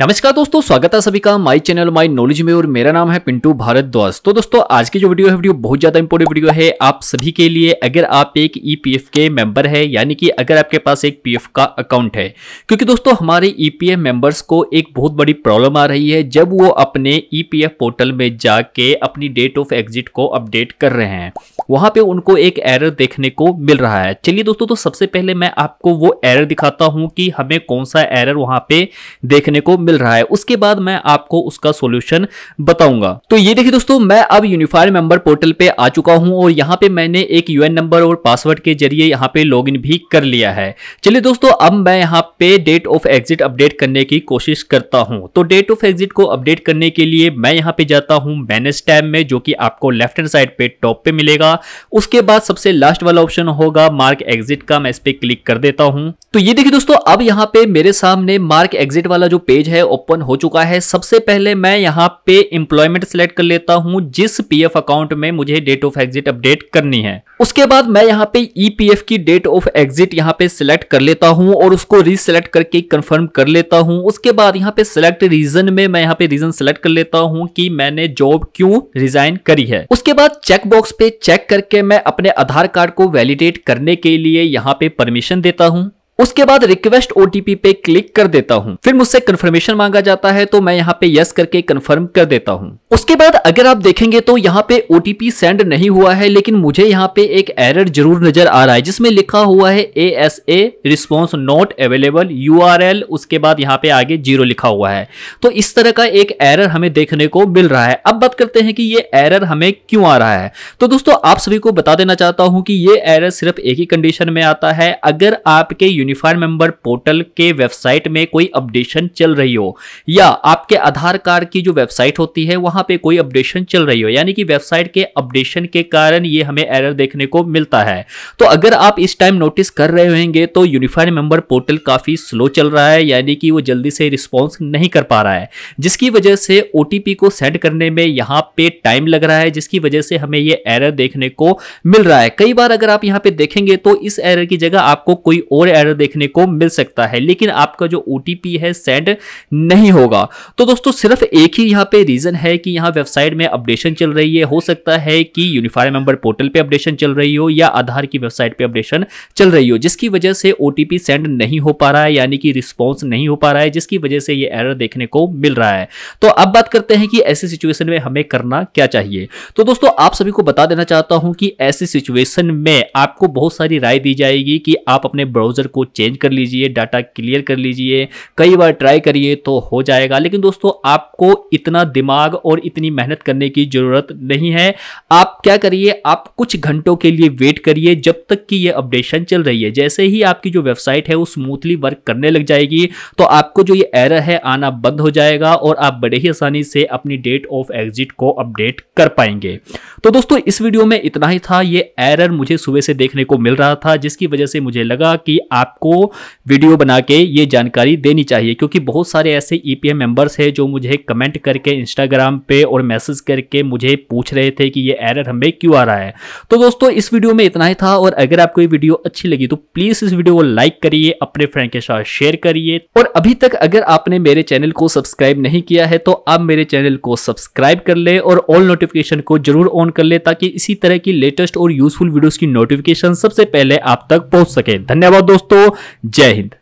नमस्कार दोस्तों स्वागत है सभी का माई चैनल माई नॉलेज में और मेरा नाम है पिंटू भारद्वाज तो दोस्तों आज की जो वीडियो है वीडियो बहुत ज़्यादा इंपॉर्टेंट वीडियो है आप सभी के लिए अगर आप एक ईपीएफ के मेंबर है यानी कि अगर आपके पास एक पीएफ का अकाउंट है क्योंकि दोस्तों हमारे ईपीएफ e मेंबर्स को एक बहुत बड़ी प्रॉब्लम आ रही है जब वो अपने ई e पोर्टल में जाके अपनी डेट ऑफ एग्जिट को अपडेट कर रहे हैं वहां पे उनको एक एरर देखने को मिल रहा है चलिए दोस्तों तो सबसे पहले मैं आपको वो एरर दिखाता हूं कि हमें कौन सा एरर वहां पे देखने को मिल रहा है उसके बाद मैं आपको उसका सोल्यूशन बताऊंगा तो ये देखिए दोस्तों मैं अब यूनिफाइड मेंबर पोर्टल पे आ चुका हूं और यहाँ पे मैंने एक यू नंबर और पासवर्ड के जरिए यहाँ पे लॉग भी कर लिया है चलिए दोस्तों अब मैं यहाँ पे डेट ऑफ एग्जिट अपडेट करने की कोशिश करता हूँ तो डेट ऑफ एग्जिट को अपडेट करने के लिए मैं यहाँ पे जाता हूँ मैनेज टैब में जो कि आपको लेफ्ट हैंड साइड पे टॉप पे मिलेगा उसके बाद सबसे लास्ट वाला ऑप्शन होगा मार्क एग्जिट का मैं इस पर क्लिक कर देता हूं तो ये देखिए दोस्तों अब यहाँ पे मेरे सामने मार्क एग्जिट वाला जो पेज है ओपन हो चुका है सबसे पहले मैं यहाँ पे एम्प्लॉयमेंट सेलेक्ट कर लेता हूँ जिस पीएफ अकाउंट में मुझे डेट ऑफ एग्जिट अपडेट करनी है उसके बाद मैं यहाँ पे ईपीएफ e की डेट ऑफ एग्जिट यहाँ पे सिलेक्ट कर लेता हूँ और उसको रीसेलेक्ट करके कंफर्म कर लेता हूँ उसके बाद यहाँ पे सिलेक्ट रीजन में मैं यहाँ पे रीजन सिलेक्ट कर लेता हूँ कि मैंने जॉब क्यों रिजाइन करी है उसके बाद चेकबॉक्स पे चेक करके मैं अपने आधार कार्ड को वैलिडेट करने के लिए यहाँ पे परमिशन देता हूँ उसके बाद रिक्वेस्ट ओटीपी पे क्लिक कर देता हूँ फिर मुझसे कंफर्मेशन मांगा जाता है तो मैं यहाँ पे यस करके कंफर्म कर देता हूँ उसके बाद अगर आप देखेंगे तो यहाँ पे ओ सेंड नहीं हुआ है लेकिन मुझे यहाँ पे एक एरर जरूर नजर आ रहा है जिसमें लिखा हुआ है A S A response not available you उसके बाद यहाँ पे आगे जीरो लिखा हुआ है तो इस तरह का एक एरर हमें देखने को मिल रहा है अब बात करते हैं कि ये एरर हमें क्यों आ रहा है तो दोस्तों आप सभी को बता देना चाहता हूं कि ये एरर सिर्फ एक ही कंडीशन में आता है अगर आपके यूनिफाइड मेंबर पोर्टल के वेबसाइट में कोई अपडेशन चल रही हो या आपके आधार कार्ड की जो वेबसाइट होती है वहां वहां पे कोई अपडेशन चल रही हो यानी कि वेबसाइट के अपडेशन के कारण ये हमें एरर देखने को मिलता है तो अगर आप इस टाइम नोटिस कर रहे होंगे तो यूनिफाइड मेंबर पोर्टल काफ़ी स्लो चल रहा है यानी कि वो जल्दी से रिस्पॉन्स नहीं कर पा रहा है जिसकी वजह से ओ को सेंड करने में यहाँ पे टाइम लग रहा है जिसकी वजह से हमें ये एरर देखने को मिल रहा है कई बार अगर आप यहाँ पे देखेंगे तो इस एरर की जगह आपको कोई और एरर देखने को मिल सकता है लेकिन आपका जो ओ है सेंड नहीं होगा तो दोस्तों सिर्फ एक ही यहाँ पे रीजन है कि कि यहाँ वेबसाइट में अपडेशन चल रही है हो सकता है कि यूनिफाइड मेंबर पोर्टल पे अपडेशन चल रही हो या आधार की वेबसाइट पे अपडेशन चल रही हो जिसकी वजह से ओ सेंड नहीं हो पा रहा है यानी कि रिस्पॉन्स नहीं हो पा रहा है जिसकी वजह से ये एरर देखने को मिल रहा है तो अब बात करते हैं कि ऐसी सिचुएशन में हमें करना क्या चाहिए तो दोस्तों आप सभी को बता देना चाहता हूँ कि ऐसी सिचुएशन में आपको बहुत सारी राय दी जाएगी कि आप अपने ब्राउजर को चेंज कर लीजिए डाटा क्लियर कर लीजिए कई बार ट्राई करिए तो हो जाएगा लेकिन दोस्तों आपको इतना दिमाग और और इतनी मेहनत करने की ज़रूरत नहीं है आप क्या करिए आप कुछ घंटों के लिए वेट करिए जब तक कि ये अपडेशन चल रही है जैसे ही आपकी जो वेबसाइट है वो स्मूथली वर्क करने लग जाएगी तो आपको जो ये एरर है आना बंद हो जाएगा और आप बड़े ही आसानी से अपनी डेट ऑफ एग्जिट को अपडेट कर पाएंगे तो दोस्तों इस वीडियो में इतना ही था ये एरर मुझे सुबह से देखने को मिल रहा था जिसकी वजह से मुझे लगा कि आपको वीडियो बना के ये जानकारी देनी चाहिए क्योंकि बहुत सारे ऐसे ईपीएम e मेंबर्स हैं जो मुझे कमेंट करके इंस्टाग्राम पे और मैसेज करके मुझे पूछ रहे थे कि ये एरर हमें क्यों आ रहा है तो दोस्तों इस वीडियो में इतना ही था और अगर आपको ये वीडियो अच्छी लगी तो प्लीज़ इस वीडियो को लाइक करिए अपने फ्रेंड के साथ शेयर करिए और अभी तक अगर आपने मेरे चैनल को सब्सक्राइब नहीं किया है तो आप मेरे चैनल को सब्सक्राइब कर ले और ऑल नोटिफिकेशन को जरूर ऑन कर ले ताकि इसी तरह की लेटेस्ट और यूजफुल वीडियो की नोटिफिकेशन सबसे पहले आप तक पहुंच सके धन्यवाद दोस्तों जय हिंद